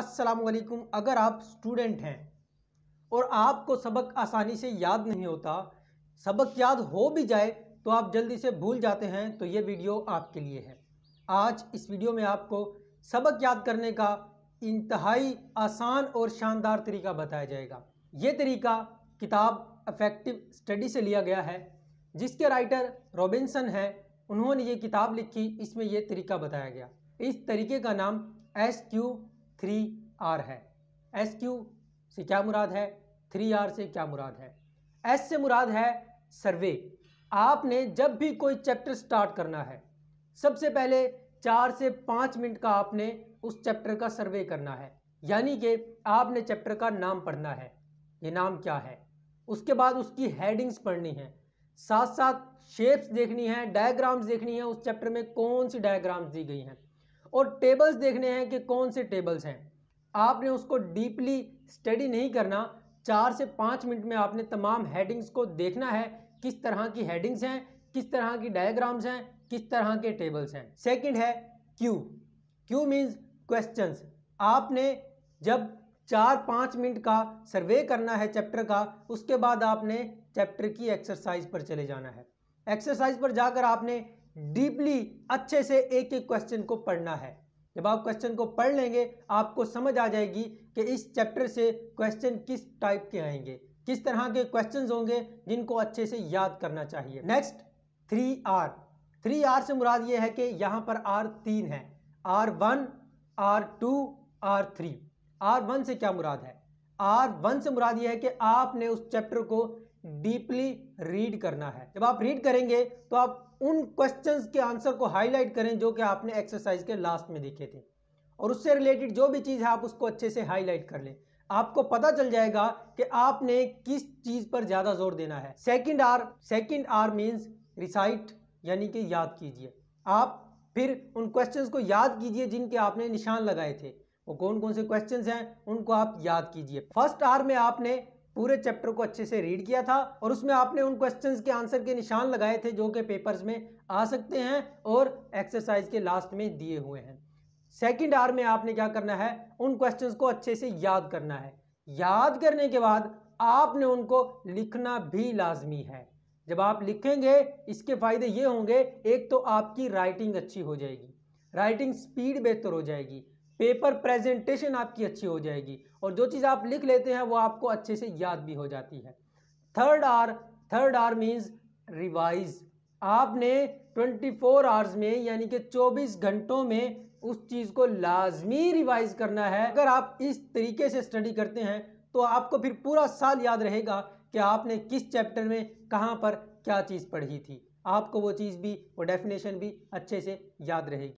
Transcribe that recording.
असलकुम अगर आप स्टूडेंट हैं और आपको सबक आसानी से याद नहीं होता सबक याद हो भी जाए तो आप जल्दी से भूल जाते हैं तो ये वीडियो आपके लिए है आज इस वीडियो में आपको सबक याद करने का इंतहाई आसान और शानदार तरीका बताया जाएगा ये तरीका किताब अफेक्टिव स्टडी से लिया गया है जिसके राइटर रॉबिन्सन हैं उन्होंने ये किताब लिखी इसमें यह तरीका बताया गया इस तरीके का नाम एस क्यू थ्री आर है एस क्यू से क्या मुराद है थ्री आर से क्या मुराद है एस से मुराद है सर्वे आपने जब भी कोई चैप्टर स्टार्ट करना है सबसे पहले चार से पाँच मिनट का आपने उस चैप्टर का सर्वे करना है यानी कि आपने चैप्टर का नाम पढ़ना है ये नाम क्या है उसके बाद उसकी हेडिंग्स पढ़नी है साथ साथ शेप्स देखनी है डायग्राम्स देखनी है उस चैप्टर में कौन सी डायग्राम्स दी गई हैं और टेबल्स देखने हैं कि कौन से टेबल्स हैं आपने उसको डीपली स्टडी नहीं करना चार से पाँच मिनट में आपने तमाम हेडिंग्स को देखना है किस तरह की हेडिंग्स हैं किस तरह की डायग्राम्स हैं किस तरह के टेबल्स हैं सेकंड है क्यू क्यू मीन्स क्वेश्चंस आपने जब चार पाँच मिनट का सर्वे करना है चैप्टर का उसके बाद आपने चैप्टर की एक्सरसाइज पर चले जाना है एक्सरसाइज पर जाकर आपने डीपली अच्छे से एक एक क्वेश्चन को पढ़ना है जब आप क्वेश्चन को पढ़ लेंगे आपको समझ आ जाएगी कि इस चैप्टर से क्वेश्चन किस टाइप के आएंगे किस तरह के क्वेश्चंस होंगे जिनको अच्छे से याद करना चाहिए next three R three R से मुराद ये है कि यहाँ पर आर तीन है R one R two R three R one से क्या मुराद है आर वन से मुराद ये है कि आपने उस चैप्टर को डीपली रीड करना है जब आप रीड करेंगे तो आप उन क्वेश्चंस के आंसर को हाईलाइट करें जो कि आपने एक्सरसाइज के लास्ट में देखे थे और उससे रिलेटेड जो भी चीज़ है आप उसको अच्छे से हाईलाइट कर लें आपको पता चल जाएगा कि आपने किस चीज़ पर ज़्यादा जोर देना है second R second R means recite यानी कि याद कीजिए आप फिर उन क्वेश्चंस को याद कीजिए जिनके आपने निशान लगाए थे वो कौन कौन से क्वेश्चंस हैं उनको आप याद कीजिए फर्स्ट आर में आपने पूरे चैप्टर को अच्छे से रीड किया था और उसमें आपने उन क्वेश्चंस के आंसर के निशान लगाए थे जो कि पेपर्स में आ सकते हैं और एक्सरसाइज के लास्ट में दिए हुए हैं सेकंड आर में आपने क्या करना है उन क्वेश्चंस को अच्छे से याद करना है याद करने के बाद आपने उनको लिखना भी लाजमी है जब आप लिखेंगे इसके फ़ायदे ये होंगे एक तो आपकी राइटिंग अच्छी हो जाएगी राइटिंग स्पीड बेहतर हो जाएगी पेपर प्रेजेंटेशन आपकी अच्छी हो जाएगी और जो चीज़ आप लिख लेते हैं वो आपको अच्छे से याद भी हो जाती है third R third R means revise आपने 24 आवर्स में यानी कि 24 घंटों में उस चीज़ को लाजमी रिवाइज करना है अगर आप इस तरीके से स्टडी करते हैं तो आपको फिर पूरा साल याद रहेगा कि आपने किस चैप्टर में कहाँ पर क्या चीज़ पढ़ी थी आपको वो चीज़ भी वो डेफिनेशन भी अच्छे से याद रहेगी